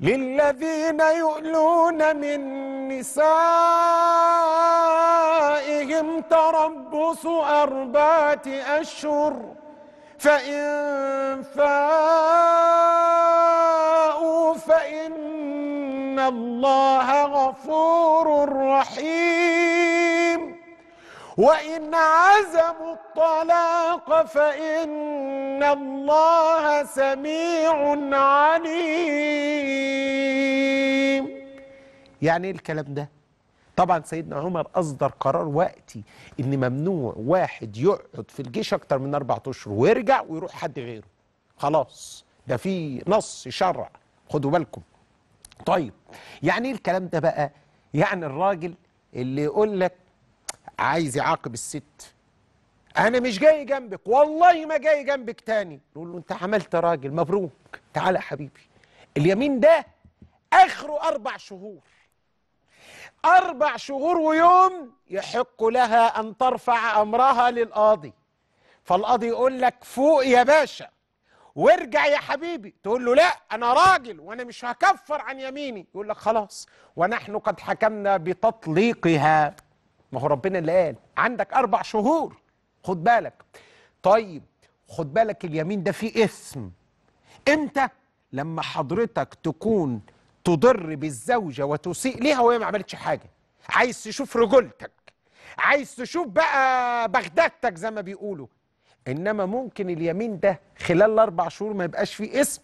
للذين يؤلون من نسائهم تربص أربعة أشهر فإن فاءوا فإن الله غفور رحيم وإن عزموا الطلاق فإن الله سميع عليم يعني ايه الكلام ده طبعا سيدنا عمر أصدر قرار وقتي إن ممنوع واحد يقعد في الجيش أكتر من أربعة أشهر ويرجع ويروح حد غيره خلاص ده في نص شرع خدوا بالكم طيب يعني ايه الكلام ده بقى يعني الراجل اللي يقول لك عايز يعاقب الست انا مش جاي جنبك والله ما جاي جنبك تاني نقول له انت عملت راجل مبروك تعالى يا حبيبي اليمين ده اخره اربع شهور اربع شهور ويوم يحق لها ان ترفع امرها للقاضي فالقاضي يقول لك فوق يا باشا وارجع يا حبيبي تقول له لا انا راجل وانا مش هكفر عن يميني يقول لك خلاص ونحن قد حكمنا بتطليقها ما هو ربنا اللي قال عندك أربع شهور خد بالك طيب خد بالك اليمين ده فيه اسم امتى لما حضرتك تكون تضر بالزوجة وتسيء ليها وهي ما عملتش حاجة عايز تشوف رجولتك عايز تشوف بقى بغدادتك زي ما بيقولوا انما ممكن اليمين ده خلال الاربع شهور ما يبقاش فيه اسم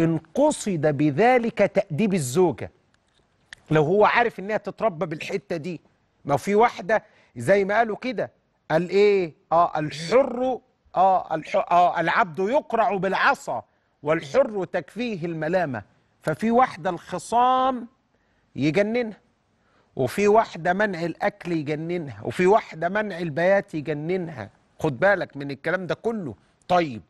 ان قصد بذلك تاديب الزوجه لو هو عارف انها تتربى بالحته دي ما في واحده زي ما قالوا كده قال ايه اه الحر اه, آه العبد يقرع بالعصا والحر تكفيه الملامه ففي واحده الخصام يجننها وفي واحده منع الاكل يجننها وفي واحده منع البيات يجننها خد بالك من الكلام ده كله طيب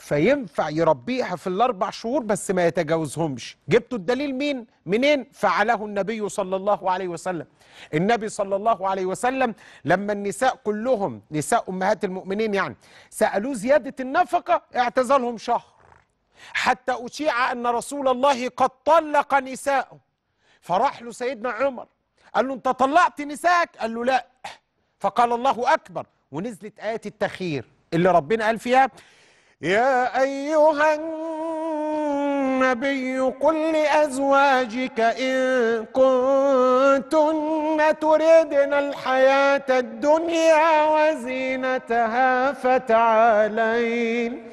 فينفع يربيها في الاربع شهور بس ما يتجاوزهمش جبتوا الدليل مين منين فعله النبي صلى الله عليه وسلم النبي صلى الله عليه وسلم لما النساء كلهم نساء امهات المؤمنين يعني سالوه زياده النفقه اعتزلهم شهر حتى اشيع ان رسول الله قد طلق نساءه فراح له سيدنا عمر قال له انت طلقت نساءك قال له لا فقال الله اكبر ونزلت ايه التخير اللي ربنا قال فيها يا أيها النبي قل لأزواجك إن كنتن تردن الحياة الدنيا وزينتها فتعالين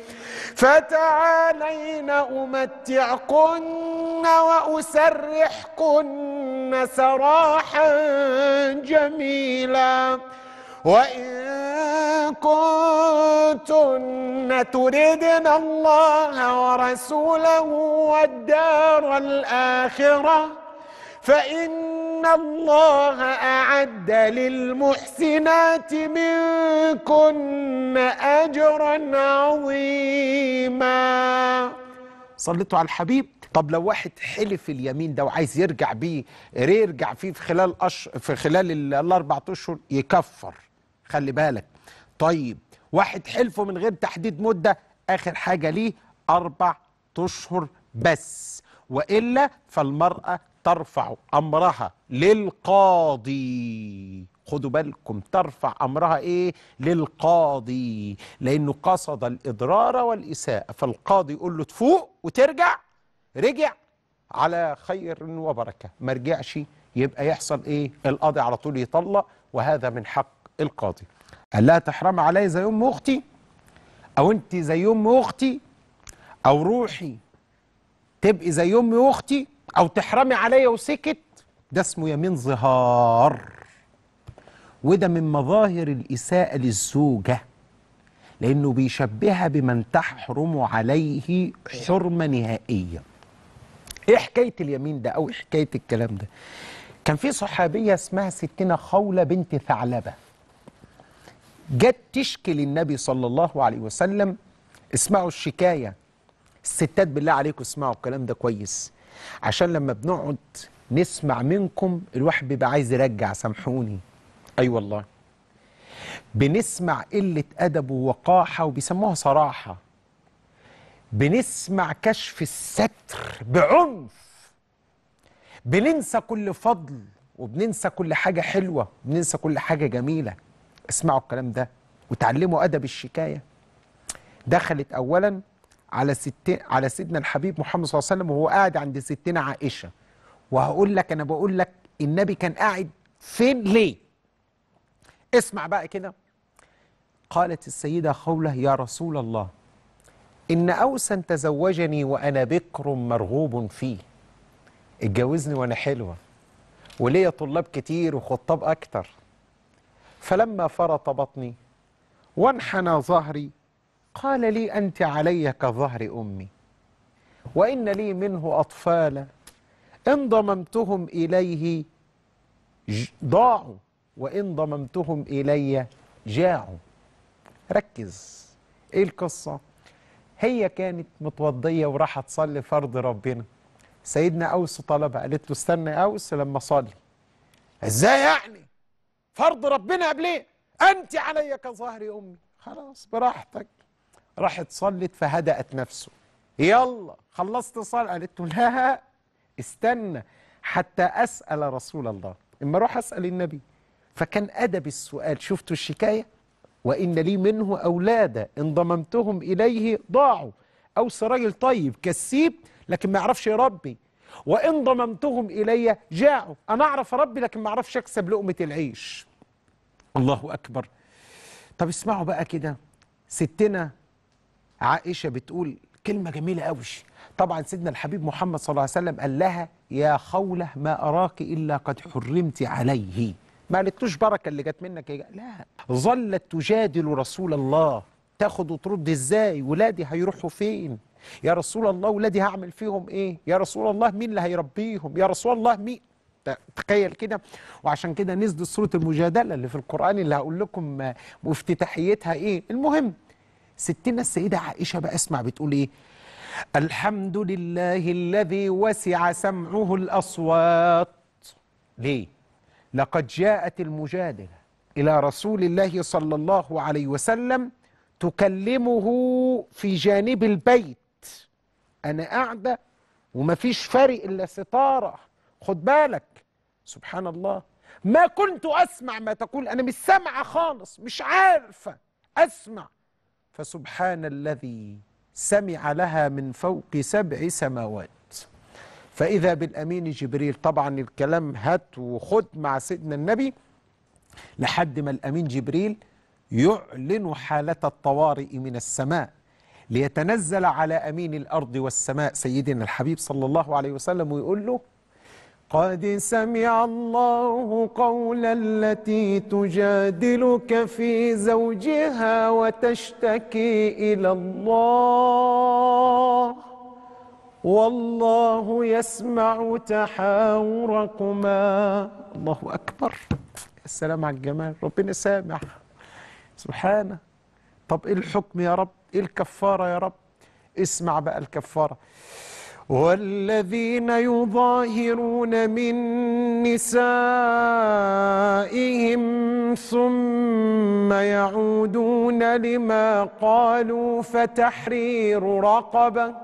فتعالين أمتعكن وأسرحكن سراحا جميلا وإن كنتن كنتن تردن الله ورسوله والدار الآخرة فإن الله أعد للمحسنات منكن أجرا عظيما صليتوا على الحبيب طب لو واحد حلف اليمين ده وعايز يرجع بيه يرجع فيه في خلال أش... في خلال الاربع اشهر يكفر خلي بالك طيب واحد حلفه من غير تحديد مدة آخر حاجة ليه أربع أشهر بس وإلا فالمرأة ترفع أمرها للقاضي خدوا بالكم ترفع أمرها إيه للقاضي لأنه قصد الإضرار والإساءة فالقاضي يقول له تفوق وترجع رجع على خير وبركة ما رجعش يبقى يحصل إيه القاضي على طول يطلق وهذا من حق القاضي قال لها تحرم علي زي أم أختي أو أنت زي أم أختي أو روحي تبقي زي أم أختي أو تحرمي عليا وسكت ده اسمه يمين ظهار وده من مظاهر الإساءة للزوجة لأنه بيشبهها بمن تحرم عليه حرمة نهائية إيه حكاية اليمين ده أو إيه حكاية الكلام ده كان في صحابية اسمها ستنا خولة بنت ثعلبة جت تشكي للنبي صلى الله عليه وسلم اسمعوا الشكاية الستات بالله عليكم اسمعوا الكلام ده كويس عشان لما بنقعد نسمع منكم الواحد بيبقى عايز يرجع سامحوني أي أيوة والله بنسمع قلة أدب ووقاحة وبيسموها صراحة بنسمع كشف الستر بعنف بننسى كل فضل وبننسى كل حاجة حلوة بننسى كل حاجة جميلة اسمعوا الكلام ده وتعلموا أدب الشكاية دخلت أولا على ستين على سيدنا الحبيب محمد صلى الله عليه وسلم وهو قاعد عند ستنا عائشة وهقول لك أنا بقول لك النبي كان قاعد فين ليه اسمع بقى كده قالت السيدة خولة يا رسول الله إن أوسا تزوجني وأنا بكر مرغوب فيه اتجوزني وأنا حلوة وليا طلاب كتير وخطاب أكتر فلما فرط بطني وانحنى ظهري قال لي أنت علي كظهر أمي وإن لي منه أطفالا إن ضممتهم إليه ضاعوا وإن ضممتهم إلي جاعوا ركز إيه القصة هي كانت متوضية وراح تصلي فرض ربنا سيدنا أوس طلبها قالت له استنى أوس لما صلي إزاي يعني فرض ربنا قبل ايه أنت علي كظهر أمي خلاص براحتك راحت صلت فهدأت نفسه يلا خلصت صلاة قالت له لا استنى حتى أسأل رسول الله إما أروح أسأل النبي فكان أدب السؤال شفتوا الشكاية وإن لي منه أولادا إن ضممتهم إليه ضاعوا أوصي راجل طيب كسيب لكن ما يعرفش يربي وإن ضممتهم إلي جاعوا أنا أعرف ربي لكن ما أعرفش أكسب لقمة العيش الله أكبر طب اسمعوا بقى كده ستنا عائشة بتقول كلمة جميلة قوي طبعا سيدنا الحبيب محمد صلى الله عليه وسلم قال لها يا خولة ما أراك إلا قد حرمت عليه ما قالتلوش بركة اللي جت منك يجا. لا ظلت تجادل رسول الله تاخد وترد ازاي ولادي هيروحوا فين يا رسول الله ولادي هعمل فيهم ايه يا رسول الله مين اللي هيربيهم يا رسول الله مين تخيل كده وعشان كده نزلت سوره المجادله اللي في القران اللي هقول لكم آه، وافتتاحيتها ايه المهم ستنا السيده عائشه بقى اسمع بتقول ايه الحمد لله الذي وسع سمعه الاصوات ليه لقد جاءت المجادله الى رسول الله صلى الله عليه وسلم تكلمه في جانب البيت انا قاعده ومفيش فرق الا ستاره خد بالك سبحان الله ما كنت اسمع ما تقول انا مش سامعه خالص مش عارفه اسمع فسبحان الذي سمع لها من فوق سبع سماوات فإذا بالأمين جبريل طبعا الكلام هات وخد مع سيدنا النبي لحد ما الأمين جبريل يعلن حالة الطوارئ من السماء ليتنزل على أمين الأرض والسماء سيدنا الحبيب صلى الله عليه وسلم ويقول له قد سمع الله قول التي تجادلك في زوجها وتشتكي إلى الله والله يسمع تحاوركما الله أكبر السلام على الجمال ربنا سامع سبحانه طب إيه الحكم يا رب ايه الكفاره يا رب اسمع بقى الكفاره والذين يظاهرون من نسائهم ثم يعودون لما قالوا فتحرير رقبه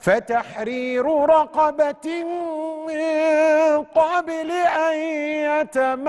فتحرير رقبه من قبل ان يتمام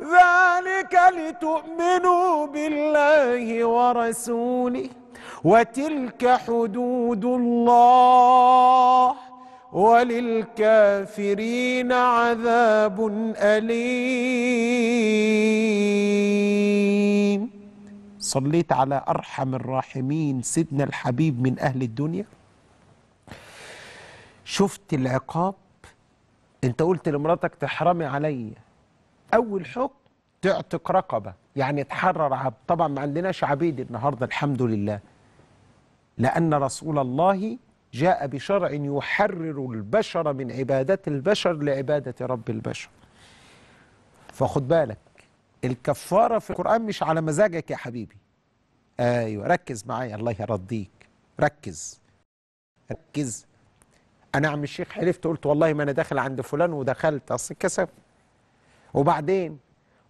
ذلك لتؤمنوا بالله ورسوله وتلك حدود الله وللكافرين عذاب أليم صليت على أرحم الراحمين سيدنا الحبيب من أهل الدنيا شفت العقاب انت قلت لمراتك تحرمي عليا اول حكم تعتق رقبه يعني تحرر عبد طبعا ما عندناش عبيد النهارده الحمد لله لان رسول الله جاء بشرع يحرر البشر من عباده البشر لعباده رب البشر فخد بالك الكفاره في القران مش على مزاجك يا حبيبي ايوه ركز معايا الله يرضيك ركز ركز انا عم الشيخ حلفت قلت والله ما انا داخل عند فلان ودخلت اصل كسبت وبعدين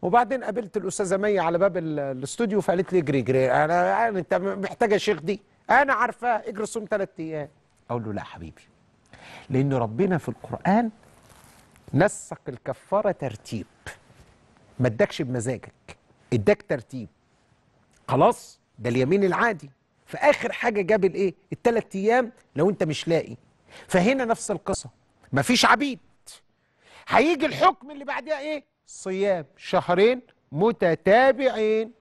وبعدين قابلت الاستاذه مي على باب الاستوديو فقالت لي اجري اجري انا انت محتاجه شيخ دي انا عارفاه اجري صوم ثلاث ايام اقول له لا حبيبي لان ربنا في القران نسق الكفاره ترتيب ما ادكش بمزاجك اداك ترتيب خلاص ده اليمين العادي في اخر حاجه جاب الايه الثلاث ايام لو انت مش لاقي فهنا نفس القصه مفيش عبيد هيجي الحكم اللي بعدها ايه صيام شهرين متتابعين